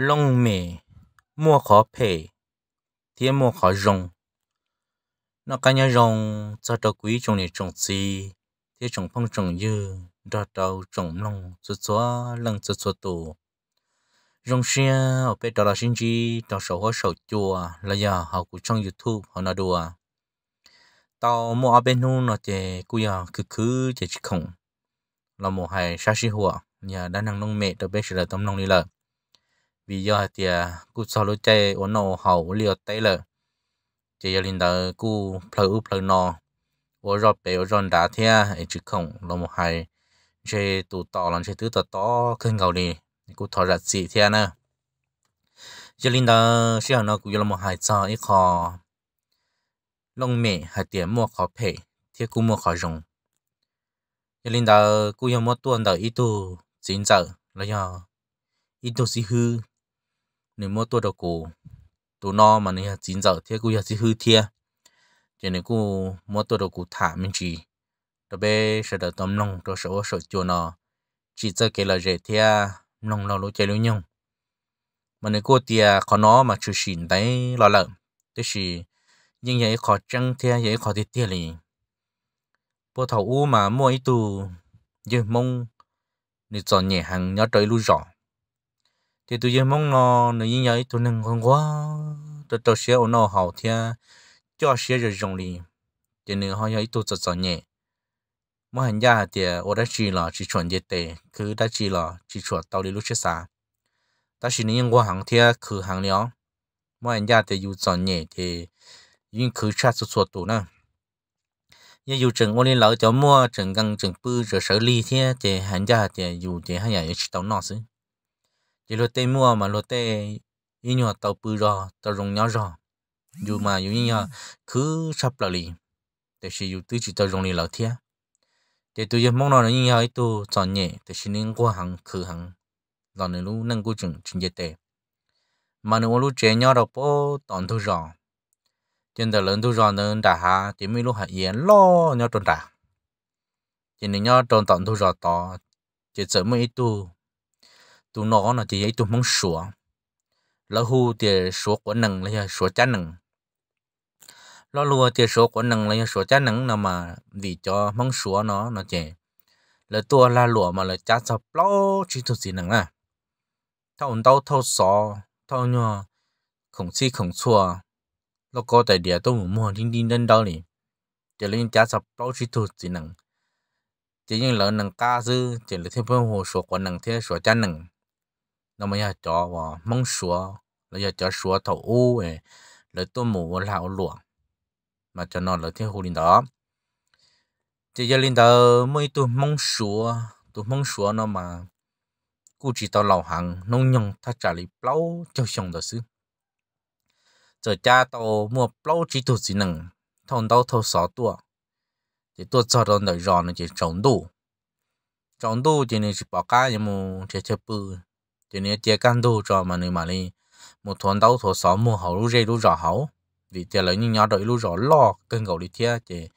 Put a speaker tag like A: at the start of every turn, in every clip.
A: lông mề mua khó phê thì mua khó rồng nó cá nhau rồng cho đầu quý trồng này trồng gì thì trồng phong trồng dư đo đầu trồng lông số số lông số số tù rồng xe ở bên đó là sinh chi đó sầu hoa sầu chua, là giờ họ cũng trong youtube họ nói đùa tao mua ở bên nu nó chè cú giờ cứ cứ chè chỉ khổng là một hai sa si nhà đã năng nông mẹ đặc biết là tấm nông đi lợi vì do thì à, cú sau lối chơi ổn nổ hậu liều tây lợ chỉ giờ linh đỡ cú phơi úp phơi nọ ủa rồi bé ủa rồi đá thế à? ấy chứ không là một hai chơi tụ tỏ làm chơi tứ tỏ tỏ khơi ngầu đi cú thọ ra gì thế à nữa giờ linh đỡ sau nó cú là một hai cho ít khó lông mẹ hai tiền mua khó phe thì cú mua khó dùng giờ linh đạo cú yêu mua tuần đỡ ít tu chính giờ là do ít tu sĩ hư nên mua tôi đồ cụ tụ nó mà nên chín giờ thì cũng giờ chỉ hư thiê cho nên cũng mua tôi đồ cụ thả mình chỉ đó bé sẽ đỡ tóm nông cho sợ sợ chùa nó chỉ cho cái là dễ thiê nông nó lối chơi lối nhung mà nên cô tia khó nó mà chịu xin đấy lo lợn tức là, nhưng vậy khó chăng thiê vậy khó thiệt thiê liền bộ thầu u mà mua ít tù giờ mong nên chọn nhà hàng nhớ tới lưu rồi thì tôi giờ mong nó nó như vậy tôi nâng con quá tôi tôi sẽ ổn nó hậu thì à, cho sẽ rồi dùng đi thì nữa họ ấy tôi sợ nhẹ mà hành gia thì ở đó chỉ là chỉ chuẩn dịch tệ cứ đó chỉ là chỉ chuẩn tàu đi lúc chết xa ta hàng thì cứ hàng nhỏ mà hành thì dù sợ nhẹ thì nhưng cứ chát sụt sụt nữa như dù chừng ô lên lỡ cho mua chừng gần chừng bư rồi sở thì à, hành gia thì dù thì hai nhà chỉ tàu nọ xứ chỉ lo tê mua mà lo tê ý nhau tàu bự rò tàu rồng nhỏ rò dù mà dù như nhỏ cứ sắp là lì để sử dụng tư chỉ tàu rồng lì lão thiệt, để tôi giờ mong nó như nhỏ tôi chọn nhẹ để sử nên qua hàng khử hàng là nên lu nâng cố chừng chừng dễ tệ mà nếu lúc trẻ nhỏ đâu bỏ tòn thu rò trên tàu lớn thu rò nên đã hạ thì mới lúc hạ yên lo nhau tròn đã trên nên nhau tròn tòn thu rò to chỉ sợ mới tu tụi nó nó chỉ ấy tụi mong sủa lão hu thì sủa của nằng là sủa cha nằng lão lùa thì sủa của nằng là sủa cha nằng nào mà vì cho mong sủa nó nó chỉ là tua la lùa mà là cha sập lo chỉ tụi gì nằng à thâu đâu thâu sò thâu nhua không xí không xua lão có tại địa tôi muốn mua đi đi đến đâu đi, chỉ lên cha sập lo chỉ tụi gì nằng chỉ những lợn nằng ca dư chỉ là thêm phương hồ sủa của nằng thế sủa chân nằng nó mới cho vào mong số là cho số thầu u ấy lấy tôi mù lão mà cho nó là thiên hồ linh đó chỉ giờ linh đó mới tôi mong số tôi mong số nó mà cụ chỉ tao hàng nông nhung thắt trả lý lâu cho xong đó chứ giờ cha tao mua lâu chỉ tụt gì thằng tao thâu sáu chỉ tôi cho nó đợi rồi nó chỉ trồng đủ trồng đủ chỉ nên chỉ bỏ cá nhưng mà chỉ chơi thì nè chia căn tu cho mà nè mà đi một thuần đầu thuần sáu mua hậu lú dây lú rõ hậu vì tiền lấy những nhỏ đội lú rõ lo cân cầu đi thế thì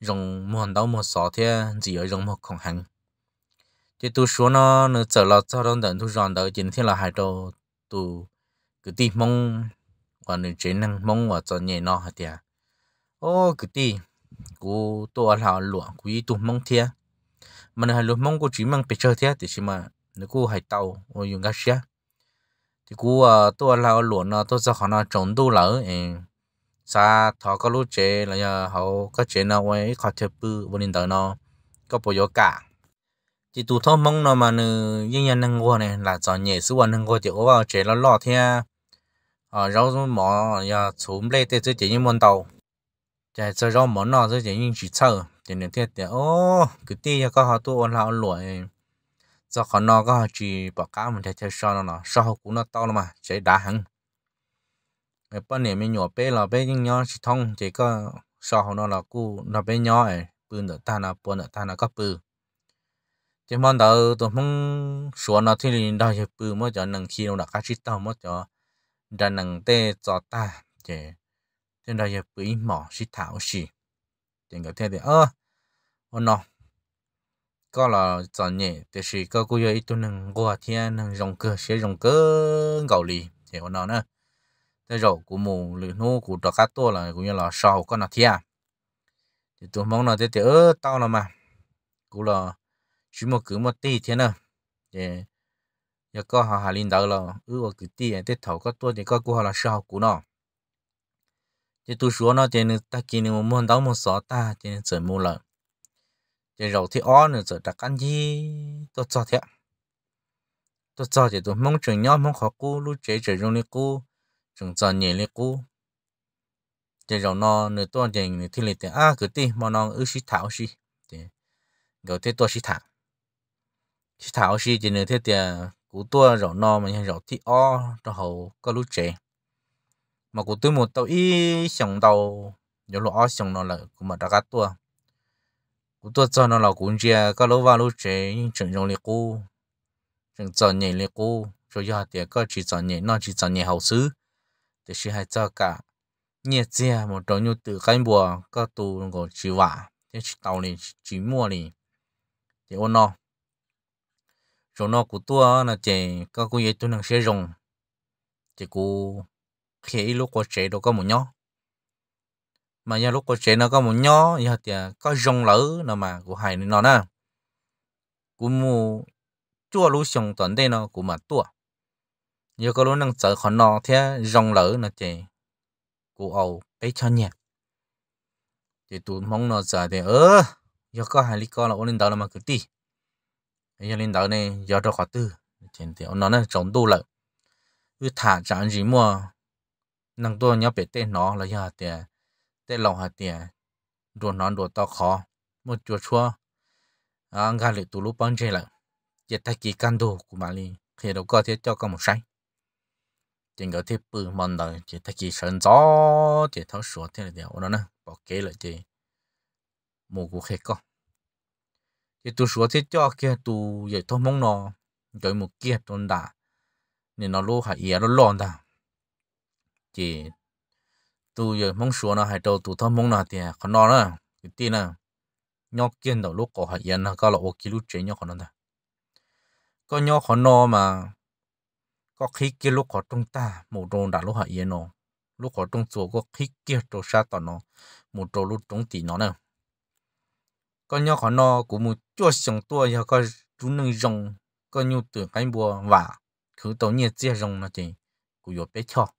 A: dùng mua đầu mua sáu thế gì ở dùng một con hàng thì tôi xuống nó nó trở là cho đơn tận tu giòn đợi chính thế là hai đầu tu cứ ti mong và nửa chế năng mong và cho nhẹ nó hết tiền ô cứ ti cú tôi là lụa quý tu mong thế mà nửa hai lụa mong của chỉ mang bị chơi thế thì chỉ mà nếu cô hay tàu ô dùng cái xe thì cô ờ, tôi là luận ờ, tôi sẽ họ nó trồng đu lỡ sa thọ có lúc chế là nhờ họ cái chè nào ấy khó chế bự bên điện tử nó có bộ yếu cả chỉ tụ thông mong nó mà nữ nhân nhân năng ngô này là cho nhẹ số anh năng ngô thì ô vào chế nó lọ thế à, ờ, rau mỏ giờ xuống lên thì chỉ những món tàu chạy cho rau mỏ nó chỉ những chỉ sơ thì nên thế thì ô cứ tí có họ tụ ôn lão lụi cho khó nó có chỉ bỏ cá mình thấy theo sau nó sau cũng nó to lắm mà chạy đá hẳn cái bên này mình nhỏ bé là bé những nhỏ chỉ thông chỉ có sau nó là cu nó bé nhỏ ấy bự nữa ta là bự nữa ta là có bự chỉ mong đầu tôi mong xuống nó thì liền đó chỉ bự mới cho nâng khi nó đã cá chỉ to mới cho đã nâng tê cho ta chỉ trên đào chỉ bự mỏ chỉ thảo chỉ chỉ có thể thì ơ nó có là giờ nhẹ thì chỉ có cô ấy tôi nâng qua thiên nâng rồng cơ sẽ rồng cơ gạo lì thì họ nào nữa thế rồi của mù lì nô của trò cá to là cũng như là sau con nào thiên thì tôi mong là thế thì ơ tao là mà cũng là chỉ một cứ một tí thế nữa thì giờ có họ hà linh đạo là ư ở cứ tí thế thầu có to thì có của họ là sau của nó thì tôi xuống nó thì ta kia một môn đó một số ta thì sợ mua lợi để rồi thì on nữa rồi đặt ăn gì tôi cho thế tôi cho thì tôi mong chừng nhau mong khó cú lúc chế chế trong này cú chừng giờ nhẹ này cú để rồi nó nữa tôi anh nữa thì lấy tiền à cứ đi mà nó ư xí thảo xí để rồi thế tôi xí thảo xí thảo xí thì nữa thế tiền à, cú tôi rồi nó mà nhìn rồi thì on cho hậu có lúc chế mà cú tôi một tàu ý xong tàu nhớ lo xong nó là cũng mà đặt cá tôi cú tôi cho nó là cú chia các lỗ vào lỗ chế chừng dùng liệt cú chừng cho nhảy liệt cú cho giờ thì có chỉ cho nhảy nó chỉ cho nhảy hậu xứ thì chỉ hay cho cả nhẹ chia một đống nhu từ cái bùa các tù ngồi chỉ vả thế chỉ tàu này chỉ mua này thì ôn nó rồi nó của tôi là chế các cái ấy tôi đang sử dụng, thì cú khi lúc có chế đâu có một nhóc mà nhà lúc có trẻ nó có một nhỏ nhà thì có rong lỡ nó mà của hải nó nè của mu chua lú xong tuần đây nó của mà tua nhà có lú năng sợ khó nó thế rong lỡ nó chị của ông bé cho nhẹ thì tụi mong nó giờ thì ơ nhà có hải lý con là ông lên đầu là mà cứ đi nhà lên đầu này giờ cho khó tư trên thì nó nó trồng tu lợ cứ thả chẳng gì mua năng tua nhớ bé tên nó là nhà thì tê lòng hạt tiền đồ nón đồ to khó một chùa chua à ngà lệ tu lúc bắn chơi lại giờ thay kỳ can đồ của mà li khi đâu có thế cho con một sai, tiền gọi thế bự mòn đời chỉ thay kỳ sơn gió chỉ tháo sủa thế là điều đó nè bỏ kế lại chỉ mù của khi con thì tù sủa thế cho kia tu vậy thôi mong nó rồi một kia tôn đã nên nó lô hại yếu nó lòn ta chỉ tu giờ mong xuống nó hay đâu tu thăm mong nào tiền khó nó nữa cái tiền nữa nhau kiến đầu lúc có hay yên nó có là ok lúc chơi nhau khó nó có nhau khó nó mà có khí kia lúc có trung ta một đồn đã lúc hay yên nó lúc có trong chỗ có khi kia chỗ xa tao nó một chỗ lúc trung tỷ nó nữa có nhau khó nó cũng một chỗ sống tua giờ có chú nâng rồng có nhiều tưởng cái bùa và cứ tổ nhiên chia rồng nó chỉ cũng có bé chọc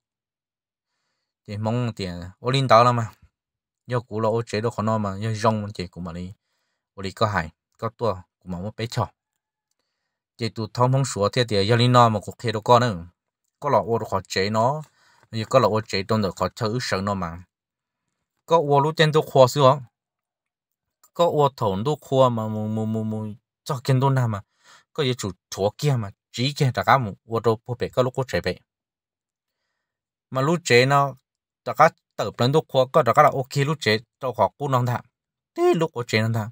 A: thì mong tiền ô linh đó lắm mà do cũ là ô chế đồ khó nó mà do rong chế của mà đi ô đi có hải có tua của mà một bé trò chế tụ thông phong sủa thì thì do linh nó mà cuộc khi đồ con nữa có là ô khó chế nó như có là ô chế đồ được khó thử sợ nó mà có ô lúc tên tôi khó xưa có ô thổn tôi khó mà mù mù mù mù cho kiến đồ nào mà có gì chủ chúa kia mà chỉ kia là cả mù ô đồ bố bể có lúc có chế bể mà lúc chế nó 大家大部分都考，个大家啦 OK 路接都考过难他，对路过接难他。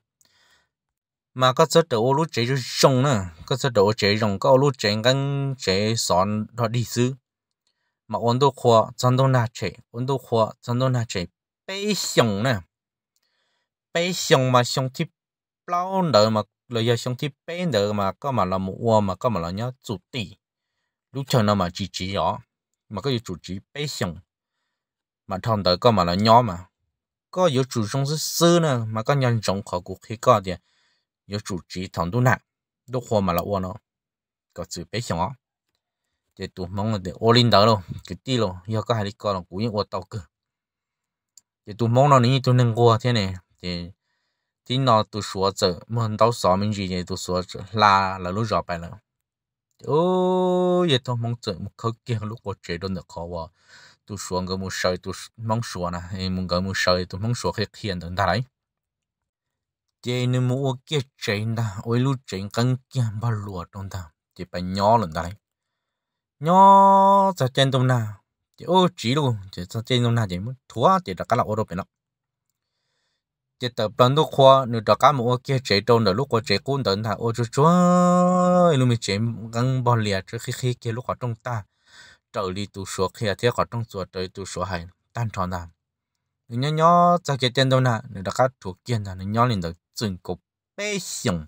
A: mà có rất đầu lúc chế dùng nữa có rất đầu chế dùng có lúc chế ngắn chế sòn nó đi xứ mà ôn đồ khoa chân đồ na chế ôn đồ khoa chân đồ na chế bê xong nè bê xong mà xong thì bao nợ mà lời giờ xong thì bê nợ mà có mà là một mà có mà là nhớ chủ tỷ lúc chờ nó mà chỉ chỉ đó mà có chủ chỉ bê xong mà thằng đó có mà là nhỏ mà có yếu chủ trong rất sư nữa mà có nhân rộng khỏi cuộc khi có thì yếu chủ chỉ thằng đó nặng đốt hoa mà là uo nó có sự bế nhỏ thì tụ mong là để ô đó luôn cái tí luôn do có hai đi con là cũng những ô tàu cơ thì tụ mong nó nếu tụ nâng qua thế này thì thì nó tụ số chữ mà đâu số mình chỉ thì tụ số chữ là là lúc rõ bài rồi ô vậy tụ mong chữ một khâu kia lúc qua chế đơn được khó tu xuống cái mua sợi tu mong xuống nè em muốn cái mua sợi tu mong xuống cái khiên tận ta đấy chế nên mua kia chén ta ôi lúc chén căng kia bao lụa trong ta chỉ phải nhỏ lần ta đấy nhỏ cho trên tôm na chỉ ô chỉ luôn chỉ cho trên tôm na chỉ muốn thua chỉ đặt cái lọ ô đâu phải nó chỉ tập đoàn đó khoa nếu đặt cái mua kia chế trong đó lúc qua chế cuốn tận ta ô chúa chúa lúc mình chế căng bao lìa trước khi khi kia lúc họ trong ta trở đi tu sửa khi thế có trong sửa tới tu sửa hay tan tròn nào nhỏ nhỏ cho cái tiền đâu nè người đã cắt thuộc kiện là nhỏ lên được chuẩn cục bê xong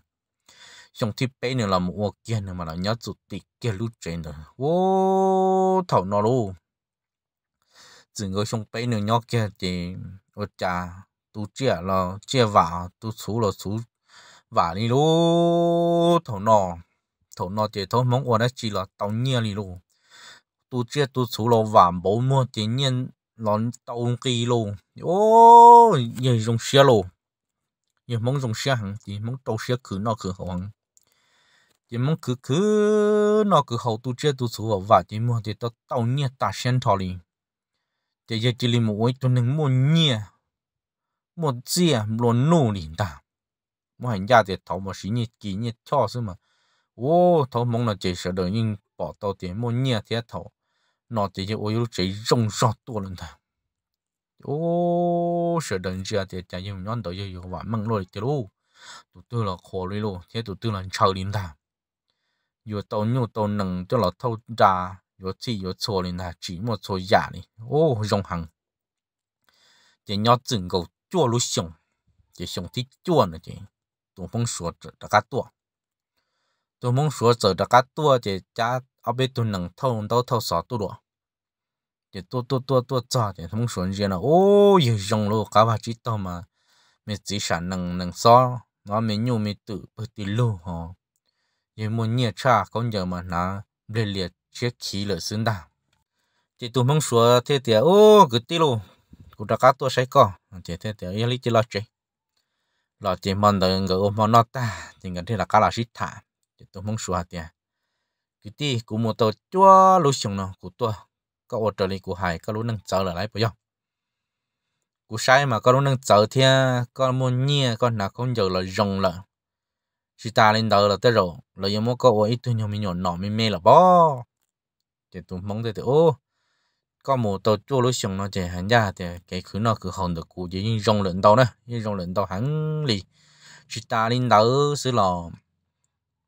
A: xong thì bê nữa là một ô kiện mà là nhỏ chủ tịch kia lúc trên rồi ô thảo nó luôn chỉ có xong bê nữa nhỏ kia thì ô cha tu chia là chia vả tu số là số vả đi luôn thảo nó thảo nó thì thôi mong ô đã chỉ là tao nhia đi luôn tu chia tu số lo vàng bố mua tiền nhiên tàu kỳ lô ô nhờ dùng xe lô nhờ mong dùng xe thì mong tàu xe cứ nó cứ hậu hẳn chỉ mong cứ cứ nó cứ hậu tu chia tu số vào vàng thì mua thì tao tàu nhẹ ta sen thọ đi chỉ giờ chỉ liền một tôi nên mua nhẹ một chia luôn nô liền ta mua hàng gia thì thầu một xí nhẹ kỳ nhẹ cho xí mà ô thầu mong là chỉ sợ đời nhưng bỏ tàu tiền mua nhẹ thế thầu nó chỉ có ôi chỉ rong rọt tua lên thôi ô sợ đần chưa thì chả như nhon tới giờ và măng rồi chứ luôn tụi tôi là khổ rồi luôn thế tụi tôi là chờ đến ta có tàu nhiều tàu nâng cho là thâu ra, có chỉ có chỗ lên ta chỉ một số giả này ô rong hàng chỉ nhau chừng cầu chua lúc xong, chỉ xong thì chua nữa chứ, tôi không số đã cá tua tôi không số giờ đã cá tua chỉ cha ở bên tôi nâng thâu đâu thâu sọ tôi đó thì tôi tôi tôi tôi cho thì không xuống gì là ô giờ dùng luôn cả bà chỉ tao mà mình chỉ sản nâng nâng sọ nó mình nhu mình tự bơi tự lù họ giờ muốn nhẹ cha con giờ mà nó liệt liệt chiếc khí lợi xứng đáng thì tôi mong xuống thế thì ô cứ tí luôn cũng đã cá tôi sẽ có thì thế thì yên lý chỉ lo chơi lo chơi mòn đời người mòn nó ta thì người cá là xít thả thì tôi mong xuống thì cái ti cú một tàu chua lối xuống nó cú tôi có ô trợ lý của hải có lối nâng chờ lại bây giờ cú sai mà có lối nâng chờ thì à, có muốn nhia có nào không giờ là rồng là chỉ ta lên đầu là tới rồi là do mỗi cậu ấy tôi nhau mình nhỏ nọ mình mê là bo thì tôi mong tới ô có một tàu chua lối xuống nó chỉ hắn ra thì cái khứ nó cứ hòn được cú chỉ rồng lợn đầu nữa rồng lợn đầu hắn lì chỉ ta lên đầu xứ lòng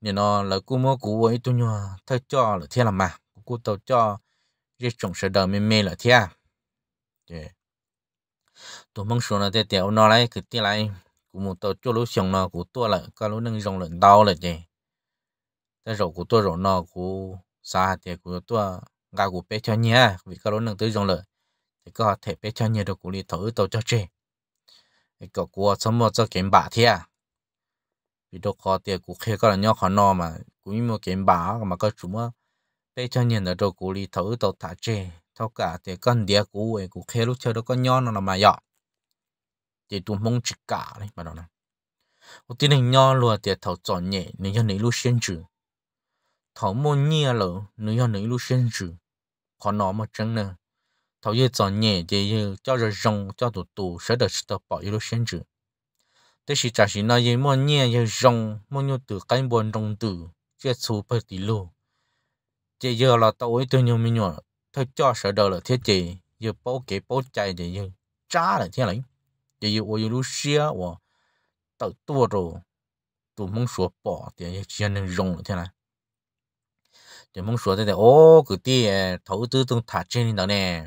A: nên nó là cú mua cú ấy tôi nhua thay cho là thế là mà cú tao cho cái trồng sợi đầu mê mê là thiên tôi mong số là thế tiểu nó lại cứ tiền lại cú một tao cho lúa xong nó cú tua là cái lúa nâng rồng lợn đau là thế, thế rồi cú tua rồi nó cú xa thì cú tua gà cú bé cho nhia vì cái lúa nâng tới rồng lợn thì có thể bé cho nhia được cú đi thử tao cho chơi, cái cậu cua sớm một cho kiếm bả thiên vì đâu có tiền cũng khé có là nhau khó no mà cũng như một cái bá mà có chúng mà bây cho nhìn ở đâu cũng đi thấu tàu thả chê thâu cả tiền con đĩa cũ ấy cũng khé lúc chơi đâu có nhau nó là mà dọ thì tụi mong chỉ cả đấy mà đó nè ô tiền này nhau luôn thì thấu chọn nhẹ nếu như này lúc sinh chữ thấu mua nhia lỡ nếu như này lúc sinh chữ khó nó mà chân nè thấu như chọn nhẹ thì cho rồi rong cho tụi tụ sẽ được sự tập bỏ yêu lúc sinh chữ thế thì chả chỉ nói gì mua nhẹ giờ rong mua nhu từ cái buồn rong từ chết xù phải tỷ lù chỉ giờ là tao ấy nhiều mình nhỏ thôi cho sợ là thế chị giờ bố kể bố chạy để trả là thế này giờ giờ ôi lúc xia và tao tua rồi tụi mong sửa bỏ thì chỉ nên rong là thế này thì mong sửa thế này ô cứ đi à, thấu tư tung thả trên đó nè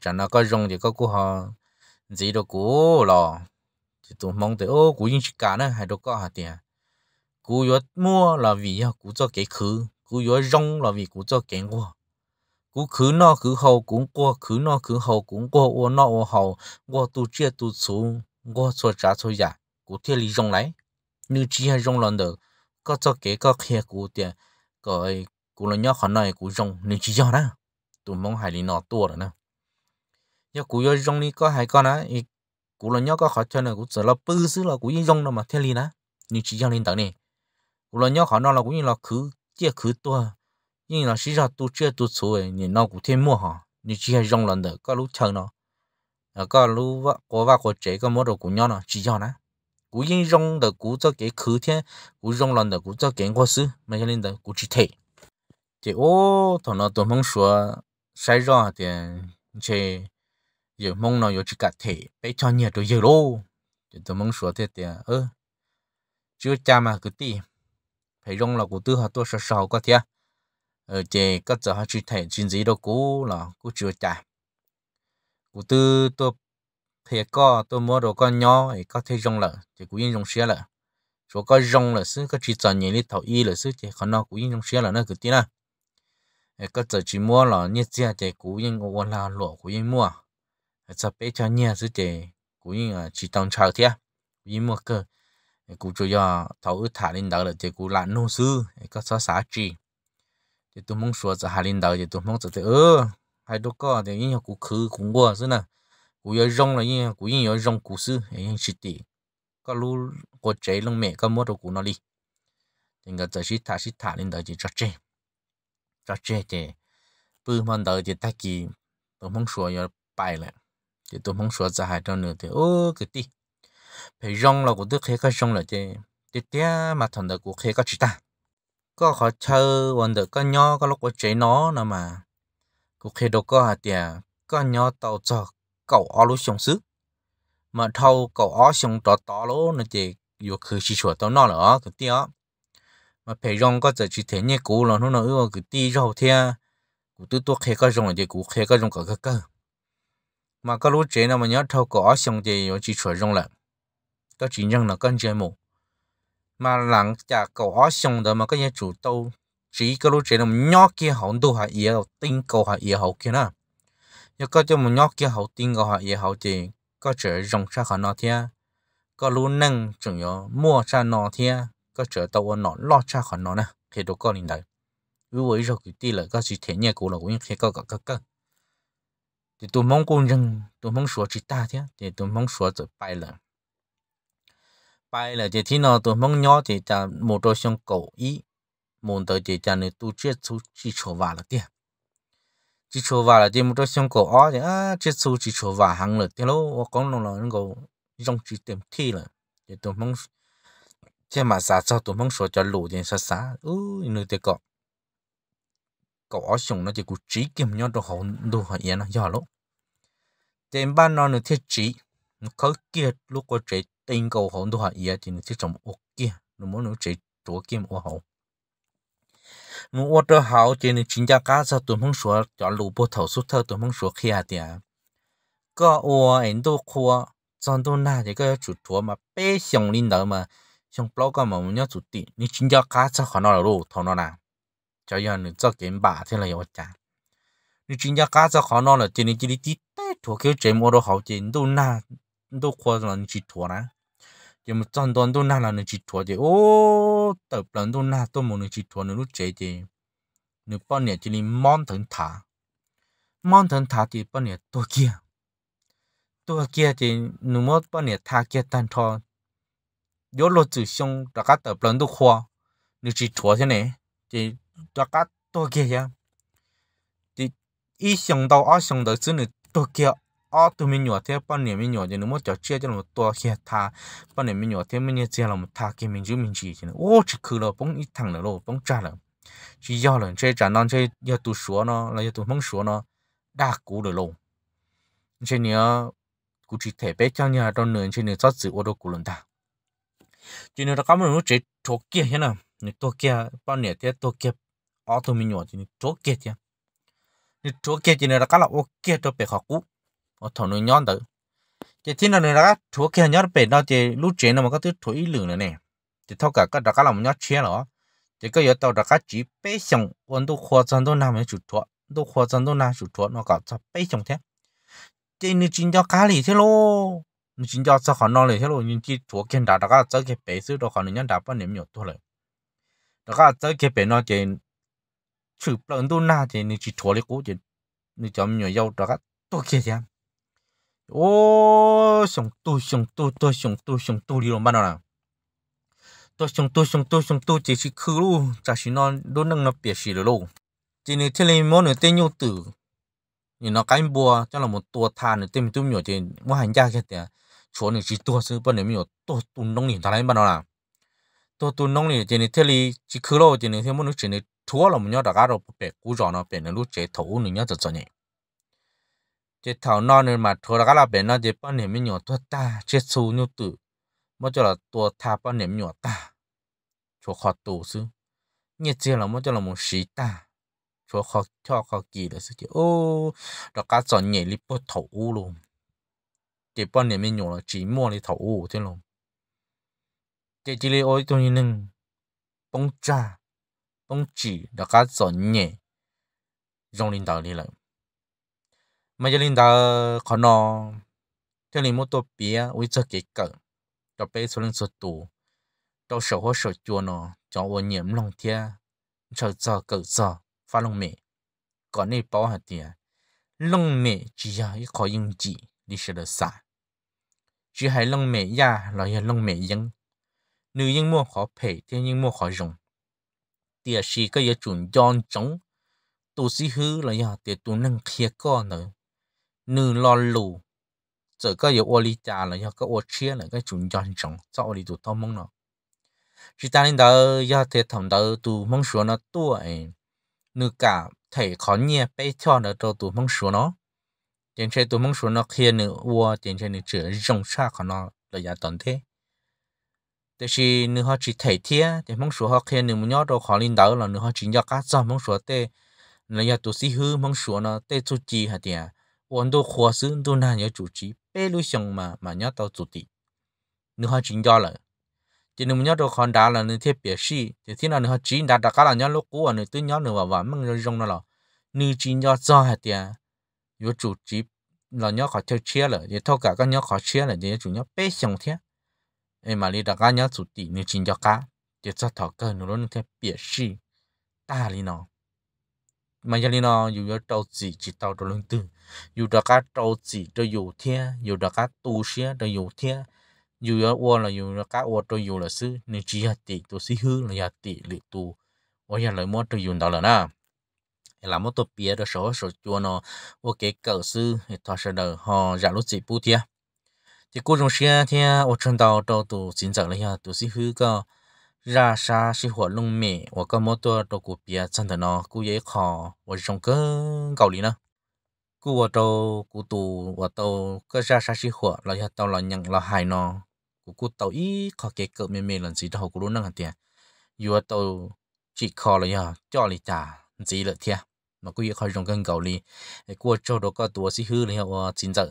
A: chẳng nó có rong thì có cú họ gì đâu cú lò thì tụi mong tới ô cú những cả nữa hay đâu có hả tiền cú yếu mua là vì cú cho cái khứ cú yếu rong là vì cú cho cái ngô cú khứ nó khứ hậu cũng qua khứ nó khứ hậu cũng qua ô nó ô hậu qua tu chia tu xuống qua cho trả cho giả cú thiên lý rong lấy như chỉ hay rong lần được có cho cái có khe cú tiền cái cú là nhớ khả này cú rong như chỉ do đó tụi mong hải lý nó tua rồi nè nhớ cú yếu rong đi có hai con á cú là nhóc có khó chơi là cú sợ là bư xứ là cú yên rong đâu mà thiên lý nè nhưng chỉ cho lên tận này cú là nhóc khó nó là cú như là khứ chia khứ to, nhưng là xí ra tu chưa tu số ấy nhìn nó cũng thêm mua hả nhưng chỉ hay rong lần đó, có lúc chờ nó ờ, có lúc vợ có vợ có trẻ có mua đồ cũng nhau nó chỉ giao nè cú yên rong được cú cho cái khứ thiên cú rong lần được cú cho cái quá xứ mà cho nên được cú chỉ thể thì ô thằng nó tụi mong sửa sai ra thì chơi giờ mong nó giờ chỉ cả thể bé cho nhiều rồi giờ lô giờ tôi mong sửa thế tiền ơ chưa cha mà cứ ti, phải rong là của tư họ tôi sợ sợ có thế ở chế có giờ họ chỉ thể chuyện gì đâu cũ là cũ chưa cha của tư tôi thấy có tôi mua đồ con nhỏ thì có thể rong lợ thì cũng yên rong xía là, số có rong là xứ có chỉ chờ nhảy lên thầu y là xứ chỉ còn nó cũng yên rong xía là nó cứ ti nè có giờ chỉ mua là nhất xe chỉ cũng yên ôn là lỗ cũng yên mua cho bé cho nhẹ dữ để cũng như chỉ tông chào thế vì một cơ cũng chủ yếu thầu ước thả lên đầu là thì cũng là nô sư có xóa xá chi thì tôi muốn 说จะหา领导就 tôi muốn จะเออให้ดูก็เดี๋ยวยิ่งกูคือของกูสินะกูยังร้องเลยยิ่งกูยิ่งยังร้องกูซื้อยังชิตีก็รู้กูใจลงเมก็มัวตัวกูนั่นลิถึงก็จะชิตาชิตา领导就จัดเจจัดเจเจปื้มมันเดอจะตะกี้ตัวมึง说要败了 thì tôi muốn sửa ra hai trong nữa thì ô cái đi, phải rong là của tôi khé cái rong là chứ thì té mà thằng đó của khé cái chị ta có khó chơi còn được có nhỏ có lúc có chế nó nữa mà của khé đâu có hạt tiền có nhỏ tàu cho cậu ó lúc sống sức mà thâu cậu ó sống đó to lố nó chỉ dù khử chỉ sửa tao nó là cái tí á mà phải rong có giờ chỉ thế nhé cũ là nó nói cái tí rau thea của tôi tôi khé cái rong là gì của khé cái rong cả cái cơ mà các lúc chế nào mà nhớ thâu có xong thì chỉ chuẩn rong lại các chính nhân là cân chế mù mà lặng chả có xong đó mà các nhà chủ tâu chỉ các lúc chế nào nhớ kia hậu đồ hạ ý hậu tinh cầu hạ ý hậu kia nè nhớ các cho mà nhớ kia hậu tinh cầu hạ ý hậu thì các chế rong ra khỏi nó thế các lúc nâng chủ yếu mua ra nó thế các chế tâu nó lo ra khỏi nó nè thì đồ có linh đấy vì vậy rồi thì là các chỉ thể nhẹ của là cũng khi các các các thì tôi mong con rằng tôi mong sửa chỉ ta thế thì tôi mong sửa rồi bay là bay là thì thế nào tôi mong nhớ thì ta một đôi xong cầu ý muốn tới thì ta nên tu chết chú chỉ chỗ vào là tiền chỉ chỗ vào là tiền một đôi xong cầu ó thì à chết chú chỉ chỗ vào hàng là tiền lâu có nó là nó cầu trong chỉ tìm thi là thì tôi mong thế mà sao cho tôi mong sửa cho lũ thì sao sao ừ như thế cọ cậu ở sông nó chỉ cụ trí kiếm nhau đồ hậu đồ hậu yên nó giờ lỗ trên ban nó nó thiết trí nó khởi kia lúc có chế tên cậu hậu đồ hậu yên thì nó thiết trồng ốc kia nó muốn nó chế tổ kiếm ô hậu nó ô đồ hậu thì nó chính ra cá ra tụi mong sủa cho lũ bộ thầu xuất thơ tụi mong sủa kia thì có ô anh đồ khua trong đó na thì cái chủ thua mà bé xong linh đó mà xong sông blog mà muốn nhau chủ tị nó chính ra cá ra khó nó rồi thằng nó nào cho giờ nữa cho kiếm bà thế là yêu chả nếu chính gia cá cho khó nó là nên chỉ đi tít tết thuộc kiểu chế mua đồ hậu trên đâu na đâu khoa là chỉ thua nè chế một trăm tuần đâu na là nó chỉ thuộc chứ ô tập lần đâu na tôi muốn nó chỉ thuộc nó lúc chế chứ nếu bao nhiêu chỉ nên mang thần thà, mang thần thà thì bao nhiêu tôi kia tôi kia thì nếu mất bao nhiêu thà kia tan thọ yếu lo chữ xong đã cá tập lần đâu khoa nó chỉ thuộc thế này chế 大家多嘅呀。即一想到二想到只能多嘅，二都没鸟天，半年没鸟天，那么叫接着那么多些他，半年没鸟天，没鸟接了么他给民族民族去了，我只去了，甭一趟了咯，甭炸了，只要了这站当这要读书呢，那要读蒙书呢，大古了咯，这你要估计台北讲呢，到能这你早子我都古论他，就你到他们这多些些呢，你多些半年天多些。auto menu thì chỗ kia chứ thì chỗ kia chỉ là các là ok cho bé học cũ ở thằng nó nhon tới chỉ thiên là là các chỗ kia nhon bé nó chỉ lúc chuyện nó mà có thứ chỗ ý lường nữa nè chỉ thâu cả các đặc là một nhon chia rồi chỉ có yếu tàu đặc các chỉ bé xong ôn tu khoa chân tu nam mới chủ thuận tu khoa chân tu nam chủ thuận nó cả cho bé xong thế chỉ nên chính cho cá lì thế lô nên chính cho sao khó non lì thế lô nhưng chỉ chỗ kia đặc các chỗ kia bé xứ đó khó nên nhon đặc bao nhiêu nhiều thôi rồi đặc các chỗ kia bé nó chỉ chữ bằng đô na thì nên chỉ thua lấy cố chứ nên chấm nhỏ dâu đó các tôi kia chứ ô sống tu sống tu tôi sống tu sống tu đi rồi bắt đầu nào tu sống tu sống tu sống tu chỉ chỉ khứ luôn chả xí non đô nâng nó biệt xí rồi luôn chỉ nên thế này món nữa tên nhau tử nhìn nó cái bùa cho là một tua thà nữa tên mình tu nhỏ thì mua hàng gia kia thì chỗ này chỉ tua sư bên này mình tua tu nông nhìn thằng này bắt đầu nào tôi tu nông này chỉ nên thế này chỉ khứ rồi chỉ nên thế món nữa chỉ nên chúa là một nhóm đặc rồi bể cú rõ nó bể nó lúc chế thấu nữa nhớ cho cho nhỉ chế thảo nó nữa mà thua đặc là bể nó chế bao niệm nhỏ thua ta chế su nhu tử mới cho là tua tha bao niệm nhỏ ta chúa khó tù sư như thế là mới cho là một sĩ ta cho khó cho khó kỳ là sư chế ô đặc cá chọn nhảy đi bao thấu luôn chế bao niệm nhỏ là chỉ mua đi thấu thế luôn chế chỉ lấy ôi tôi nhìn bông trà tông chỉ đã cá giỏ nhẹ rong linh đạo đi lại mà giờ linh đạo khó nó theo linh một tổ bia với cho cái cỡ cho bé số lượng số tù cho sổ hoa sổ chua nó cho ô nhiễm lòng thia chờ giờ cỡ giờ pha lòng mẹ còn này bao hạt tiền lòng mẹ chỉ là khó yên chỉ đi sửa được xả chỉ hay lòng mẹ già là lòng mẹ dân nữ nhân mua khó phê thì nhân khó dùng tiệt sĩ cái gì chuẩn giòn trống tu sĩ hư là nhà tiệt tu nâng khía co nữa nư lo lù giờ cái gì ô lý trà là nhà cái ô chia là cái chuẩn giòn trống cho đi tu tao mong nó chỉ ta nên đó nhà tiệt thằng đó tu mong số nó tuổi nư cả thầy khó nhẹ bây cho nó cho tu mong số nó trên xe tu mong số nó kia nữa ô trên xe nữa chữa rong xa khó nó là nhà toàn thế แต่ชีนึกเขาจีเทียเทียแต่มังสัวเขาแค่หนึ่งมันยอดเราขอลินเดอร์เราเนื้อเขาจีอยากกัดซ้อมมังสัวเต้เราอยากตัวซีฮื้อมังสัวเนาะเต้จุจีฮะเดียวันตัวขวาซึ่งตัวนานอยากจุจีเป้ลุยงมามาเนาะตัวจุติเนื้อเขาจียอดเลยจีหนึ่งมันยอดเราขอนดาเราเนื้อเทียเปียชีแต่ที่เราเนื้อเขาจีดาดากาเราเนาะลูกกูอ่ะเนื้อตัวยอดเนื้อว่าว่ามังยงเนาะเราเนื้อจียอดซ้อฮะเดียอยู่จุจีเราเนาะขอเทียเชียเลยเดี๋ยวเท่ากับก็เนาะขอเชียเลยเดี๋ยวจุเนาะเป้ชงเทีย em đi đặt cá nhớ chủ tỷ nên chính cho cá để cho thọ cơ nó luôn cái biệt sĩ ta đi nó mà giờ đi nó dù cho trâu gì chỉ tao trâu luôn từ dù đặt cá trâu gì cho dù thiên dù đặt cá tu xía cho dù thiên dù cho ô là dù cho cá ô cho dù là sư nên chỉ là tỷ tu sĩ hư là giờ tỷ lệ tu ô giờ lời mua trâu dù đó là na làm một tổ bia đó số số chua nó ô cái cờ sư thì thọ sẽ đời họ giả lúc gì bu thiên thì cô trong xe thì ở trên tàu tàu tụ xin giờ lấy ha tụ sĩ hư có ra xa sĩ hoạt lung mẹ và có mô tô tàu của bia chân thật nó cô dễ khó và trong cơ cầu lý nữa cô ở tàu cô tụ và tàu có ra xa sĩ hoạt là ha tàu là nhận là hài nó cô cô tàu ý khó kể cỡ mềm mềm lần gì đâu cô luôn năng tiền dù tàu chỉ khó là ha cho lý trả gì lợi thiệt mà cô dễ khó trong cơn cầu lý cô cho đó có tụ sĩ hư là ha chính giờ